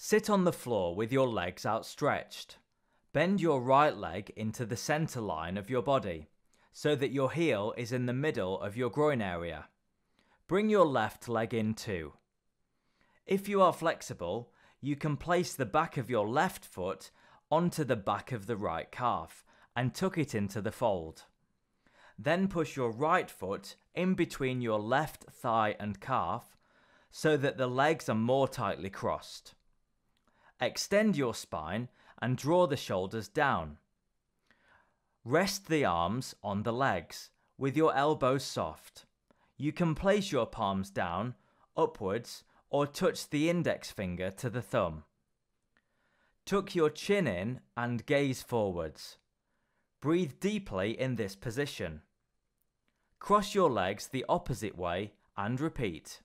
Sit on the floor with your legs outstretched. Bend your right leg into the center line of your body so that your heel is in the middle of your groin area. Bring your left leg in too. If you are flexible, you can place the back of your left foot onto the back of the right calf and tuck it into the fold. Then push your right foot in between your left thigh and calf so that the legs are more tightly crossed. Extend your spine and draw the shoulders down. Rest the arms on the legs with your elbows soft. You can place your palms down, upwards, or touch the index finger to the thumb. Tuck your chin in and gaze forwards. Breathe deeply in this position. Cross your legs the opposite way and repeat.